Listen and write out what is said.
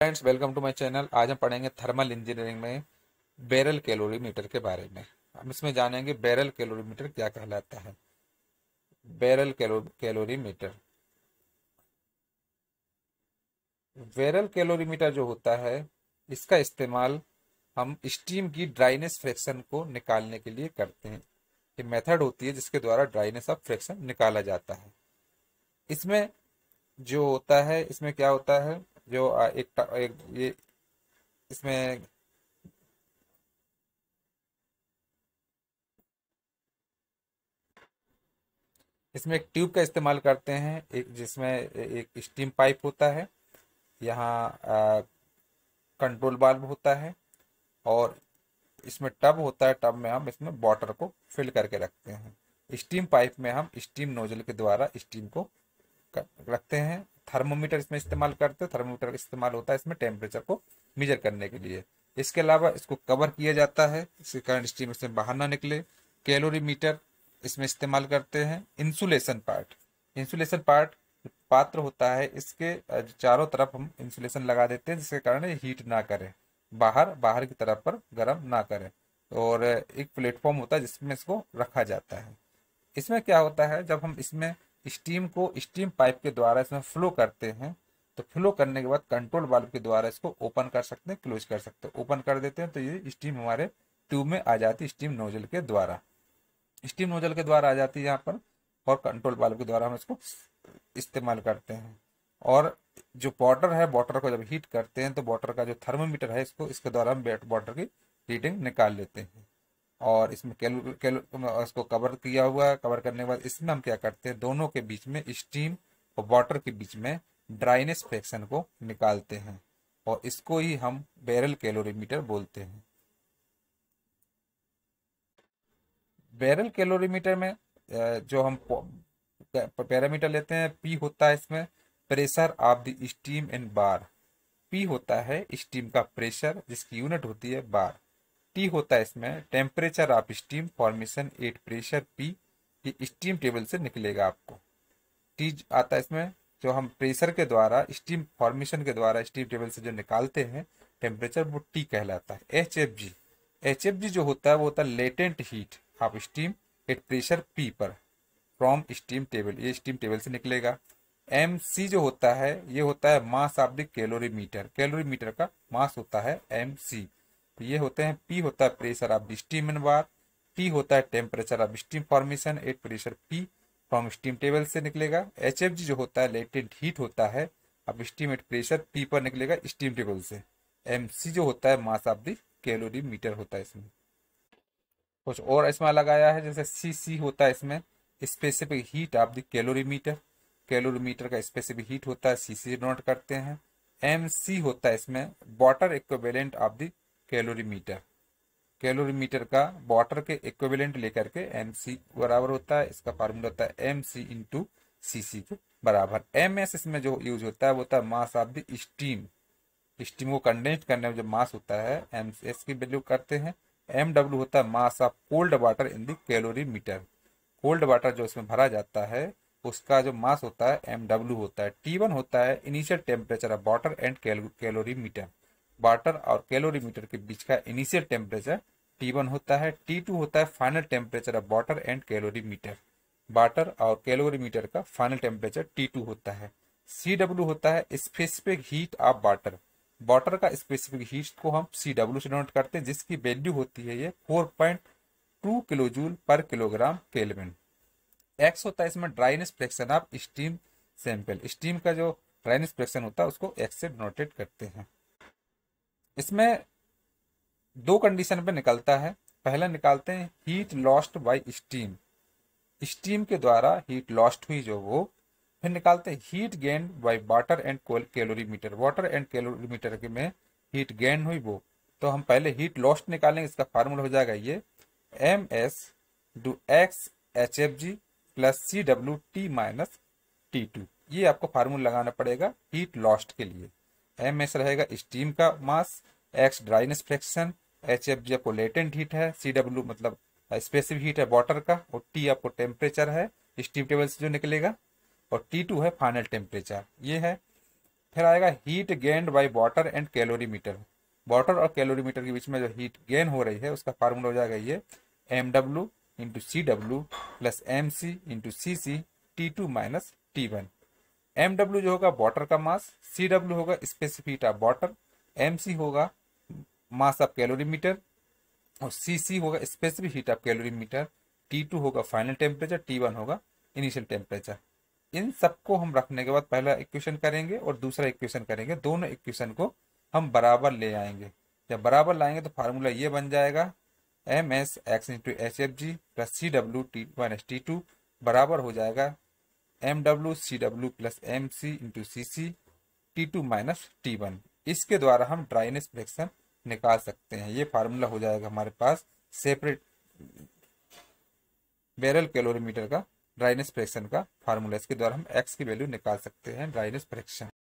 friends welcome to my channel आज हम पढ़ेंगे थर्मल इंजीनियरिंग में बैरल कैलोरीमीटर के बारे में हम इसमें जानेंगे बैरल कैलोरीमीटर क्या कहलाता है बैरल कैलोरीमीटर बैरल कैलोरीमीटर जो होता है इसका इस्तेमाल हम स्टीम की ड्राइनेस फ्रैक्शन को निकालने के लिए करते हैं ये मेथड होती है जिसके द्वारा ड्राइनेस ऑफ फ्रैक्शन निकाला जाता है इसमें जो होता है इसमें क्या होता है जो एक, एक ये इसमें इसमें एक ट्यूब का इस्तेमाल करते हैं एक जिसमें एक स्टीम पाइप होता है यहाँ कंट्रोल बाल्ब होता है और इसमें टब होता है टब में हम इसमें वाटर को फिल करके रखते हैं स्टीम पाइप में हम स्टीम नोजल के द्वारा स्टीम को रखते हैं थर्मोमीटर इसमें इस्तेमाल करते हैं थर्मोमीटर का इस्तेमाल होता है इसमें टेम्परेचर को मेजर करने के लिए इसके अलावा इसको कवर किया जाता है इसके कारण स्टीम इसमें बाहर ना निकले कैलोरीमीटर इसमें इस्तेमाल करते हैं इंसुलेशन पार्ट इंसुलेशन पार्ट पात्र होता है इसके चारों तरफ हम इंसुलेशन लगा देते हैं जिसके कारण हीट ना करें बाहर बाहर की तरफ पर गर्म ना करें और एक प्लेटफॉर्म होता है जिसमें इसको रखा जाता है इसमें क्या होता है जब हम इसमें स्टीम को स्टीम पाइप के द्वारा इसमें फ्लो करते हैं तो फ्लो करने के बाद कंट्रोल बल्ब के द्वारा इसको ओपन कर सकते हैं क्लोज कर सकते हैं ओपन कर देते हैं तो ये स्टीम हमारे ट्यूब में आ जाती है स्टीम नोजल के द्वारा स्टीम नोजल के द्वारा आ जाती है यहाँ पर और कंट्रोल बल्ब के द्वारा हम इसको इस्तेमाल करते हैं और जो वाटर है वाटर को जब हीट करते हैं तो बॉटर का जो थर्मोमीटर है इसको इसके द्वारा हम वाटर की रीडिंग निकाल लेते हैं और इसमें केल, केल, इसको कवर किया हुआ है कवर करने के बाद इसमें हम क्या करते हैं दोनों के बीच में स्टीम और वाटर के बीच में ड्राइनेस फ्रैक्शन को निकालते हैं और इसको ही हम बैरल कैलोरीमीटर बोलते हैं बैरल कैलोरीमीटर में जो हम पैरामीटर लेते हैं पी होता है इसमें pressure of the steam and bar P होता है स्टीम का प्रेशर जिसकी यूनिट होती है बार टी होता है इसमें temperature of steam formation at pressure P ये स्टीम टेबल से निकलेगा आपको टी आता है इसमें जो हम प्रेशर के द्वारा स्टीम फॉर्मेशन के द्वारा स्टीम टेबल से जो निकालते हैं टेम्परेचर वो टी कहलाता है H F G H F G जो होता है वो होता है latent heat of steam at pressure P पर फ्रॉम स्टीम टेबल ये स्टीम टेबल से निकलेगा एम सी जो होता है ये होता है mass of the calorimeter calorimeter का मास होता है एम सी तो ये होते हैं पी होता है pressure of steam in bar T होता है temperature of steam formation at pressure P from steam table से निकलेगा एच जो होता है लेटेड हीट होता है अब स्टीम एट प्रेशर पी पर निकलेगा स्टीम टेबल से एम जो होता है mass of the calorimeter होता है इसमें कुछ और इसमें लगाया है जैसे सी सी होता है इसमें specific heat of the calorimeter meter का स्पेसिफिक हीट होता है सी सी नोट करते हैं एम सी होता है इसमें water equivalent of the calorimeter calorimeter का वाटर के इक्विवेलेंट लेकर के एम सी बराबर होता है इसका फार्मूला होता है एम सी इंटू सी सी के बराबर एम एस इसमें जो यूज होता है वो होता है mass of the steam steam को कंडेंस करने में जो मास होता है एम एस की वैल्यू करते हैं एम डब्ल्यू होता है mass of cold water in the calorimeter cold water जो इसमें भरा जाता है उसका जो मास होता है एम डब्ल्यू होता है टी वन होता है initial temperature of water and calorimeter water और कैलोरीमीटर के बीच का इनिशियल टेम्परेचर टी वन होता है टी टू होता है final temperature of water and calorimeter water और कैलोरीमीटर का फाइनल टेम्परेचर टी टू होता है सी डब्ल्यू होता है specific heat of water water का स्पेसिफिक हीट को हम सी डब्ल्यू से नोट करते हैं जिसकी वैल्यू होती है ये four point two kilojoule per kilogram kelvin X होता है इसमें dryness fraction of steam sample steam का जो ड्राइनेस फ्रैक्शन होता है उसको एक्स से डोनोटेड करते हैं इसमें दो कंडीशन पे निकलता है पहले निकालते हैं heat lost by steam steam के द्वारा हीट लॉस्ट हुई जो वो फिर निकालते हैं heat gain by water and calorimeter water and calorimeter के में हीट गेन हुई वो तो हम पहले हीट लॉस्ट निकालेंगे इसका फार्मूला हो जाएगा ये एम एस डू X H F G plus C W T minus T two ये आपको फार्मूला लगाना पड़ेगा हीट लॉस्ट के लिए एम एस रहेगा स्टीम का mass X dryness fraction H F G आपको लेटेंट हीट है सी डब्ल्यू मतलब स्पेसिफिक हीट है वाटर का और टी आपको टेम्परेचर है स्टीम टेबल से जो निकलेगा और टी टू है फाइनल टेम्परेचर ये है फिर आएगा heat gained by water and calorimeter water और कैलोरी मीटर के बीच में जो हीट गेन हो रही है उसका फार्मूला हो जाएगा ये M W into C W plus M C into C C T two minus T one M W जो होगा वाटर का मास सी डब्ल्यू होगा specific of water M C होगा मास ऑफ कैलोरीमीटर और C C होगा specific heat of calorimeter T two होगा final temperature T one होगा initial temperature इन सबको हम रखने के बाद पहला इक्वेशन करेंगे और दूसरा इक्वेशन करेंगे दोनों इक्वेशन को हम बराबर ले आएंगे जब बराबर लाएंगे तो फार्मूला ये बन जाएगा M S X into H F G plus C W T one S T two बराबर हो जाएगा M W C W plus M C into C C T two minus T one इसके द्वारा हम dryness fraction निकाल सकते हैं ये फार्मूला हो जाएगा हमारे पास सेपरेट बैरल कैलोरीमीटर का ड्राइनेस फ्रैक्शन का फार्मूला इसके द्वारा हम एक्स की वैल्यू निकाल सकते हैं ड्राइनेस फ्रैक्शन